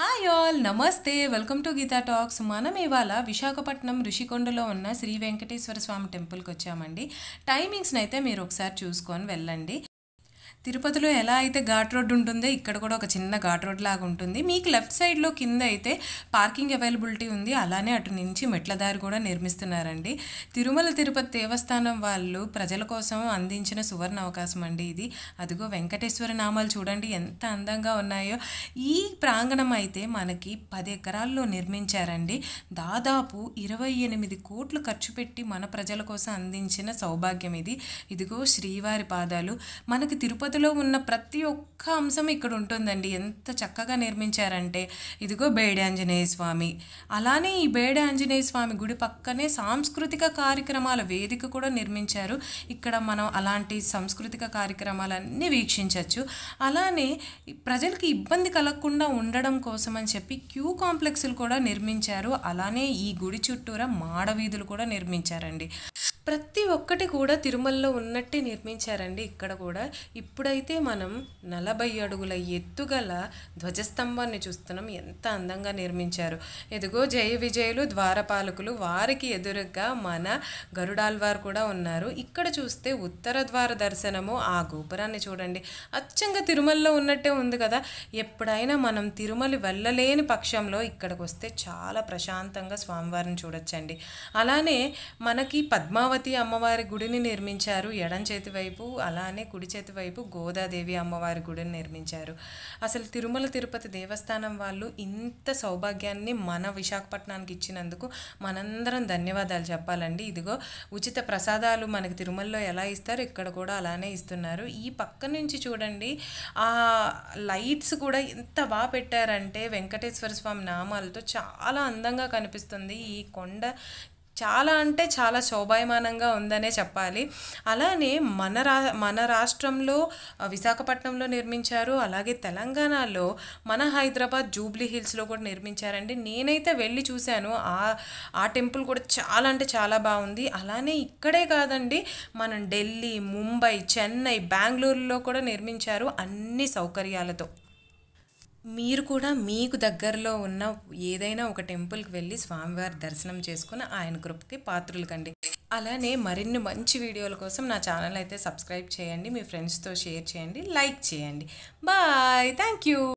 hi all నమస్తే welcome to Geetha talks మనం ఇవాళ విశాఖపట్నం రుషికొండలో ఉన్న శ్రీ వెంకటేశ్వర స్వామి టెంపుల్కి వచ్చామండి టైమింగ్స్ని అయితే మీరు ఒకసారి చూసుకొని వెళ్ళండి తిరుపతిలో ఎలా అయితే ఘాట్ రోడ్ ఉంటుందో ఇక్కడ కూడా ఒక చిన్న ఘాట్ రోడ్ లాగా ఉంటుంది మీకు లెఫ్ట్ సైడ్లో కింద అయితే పార్కింగ్ అవైలబిలిటీ ఉంది అలానే అటు నుంచి మెట్ల దారి కూడా నిర్మిస్తున్నారండి తిరుమల తిరుపతి దేవస్థానం వాళ్ళు ప్రజల కోసం అందించిన సువర్ణ అవకాశం అండి ఇది అదిగో వెంకటేశ్వర నామాలు చూడండి ఎంత అందంగా ఉన్నాయో ఈ ప్రాంగణం అయితే మనకి పది ఎకరాల్లో నిర్మించారండి దాదాపు ఇరవై ఎనిమిది కోట్లు ఖర్చు పెట్టి మన ప్రజల కోసం అందించిన సౌభాగ్యం ఇది ఇదిగో శ్రీవారి పాదాలు మనకి తిరుపతి కథలో ఉన్న ప్రతి ఒక్క అంశం ఇక్కడ ఉంటుందండి ఎంత చక్కగా నిర్మించారంటే ఇదిగో బేడి ఆంజనేయ స్వామి అలానే ఈ బేడి ఆంజనేయ స్వామి గుడి పక్కనే సాంస్కృతిక కార్యక్రమాల వేదిక కూడా నిర్మించారు ఇక్కడ మనం అలాంటి సాంస్కృతిక కార్యక్రమాలన్నీ వీక్షించవచ్చు అలానే ప్రజలకి ఇబ్బంది కలగకుండా ఉండడం కోసం అని చెప్పి క్యూ కాంప్లెక్స్లు కూడా నిర్మించారు అలానే ఈ గుడి చుట్టూరా మాడవీధులు కూడా నిర్మించారండి ప్రతి ఒక్కటి కూడా తిరుమలలో ఉన్నట్టే నిర్మించారండి ఇక్కడ కూడా ఇప్పుడైతే మనం నలభై అడుగుల ఎత్తుగల ధ్వజస్తంభాన్ని చూస్తున్నాం ఎంత అందంగా నిర్మించారు ఎదుగో జయ విజయులు ద్వారపాలకులు వారికి ఎదురుగా మన గరుడాల్వారు కూడా ఉన్నారు ఇక్కడ చూస్తే ఉత్తర ద్వార దర్శనము ఆ గోపురాన్ని చూడండి అచ్చంగా తిరుమలలో ఉన్నట్టే ఉంది కదా ఎప్పుడైనా మనం తిరుమలి వెళ్ళలేని పక్షంలో ఇక్కడికి వస్తే చాలా ప్రశాంతంగా స్వామివారిని చూడొచ్చండి అలానే మనకి పద్మావతి అమరావతి అమ్మవారి గుడిని నిర్మించారు ఎడం చేతి వైపు అలానే కుడి చేతి వైపు గోదాదేవి అమ్మవారి గుడిని నిర్మించారు అసలు తిరుమల తిరుపతి దేవస్థానం వాళ్ళు ఇంత సౌభాగ్యాన్ని మన విశాఖపట్నానికి ఇచ్చినందుకు మనందరం ధన్యవాదాలు చెప్పాలండి ఇదిగో ఉచిత ప్రసాదాలు మనకి తిరుమలలో ఎలా ఇస్తారు ఇక్కడ కూడా అలానే ఇస్తున్నారు ఈ పక్క నుంచి చూడండి ఆ లైట్స్ కూడా ఎంత బాగా పెట్టారంటే వెంకటేశ్వర స్వామి నామాలతో చాలా అందంగా కనిపిస్తుంది ఈ కొండ చాలా అంటే చాలా శోభాయమానంగా ఉందనే చెప్పాలి అలానే మన రా మన రాష్ట్రంలో విశాఖపట్నంలో నిర్మించారు అలాగే తెలంగాణలో మన హైదరాబాద్ జూబ్లీ హిల్స్లో కూడా నిర్మించారండి నేనైతే వెళ్ళి చూశాను ఆ ఆ టెంపుల్ కూడా చాలా అంటే చాలా బాగుంది అలానే ఇక్కడే కాదండి మనం ఢిల్లీ ముంబై చెన్నై బెంగళూరులో కూడా నిర్మించారు అన్ని సౌకర్యాలతో మీరు కూడా మీకు దగ్గరలో ఉన్న ఏదైనా ఒక టెంపుల్కి వెళ్ళి స్వామివారి దర్శనం చేసుకుని ఆయన కృపకి పాత్రలు కండి అలానే మరిన్ని మంచి వీడియోల కోసం నా ఛానల్ అయితే సబ్స్క్రైబ్ చేయండి మీ ఫ్రెండ్స్తో షేర్ చేయండి లైక్ చేయండి బాయ్ థ్యాంక్ యూ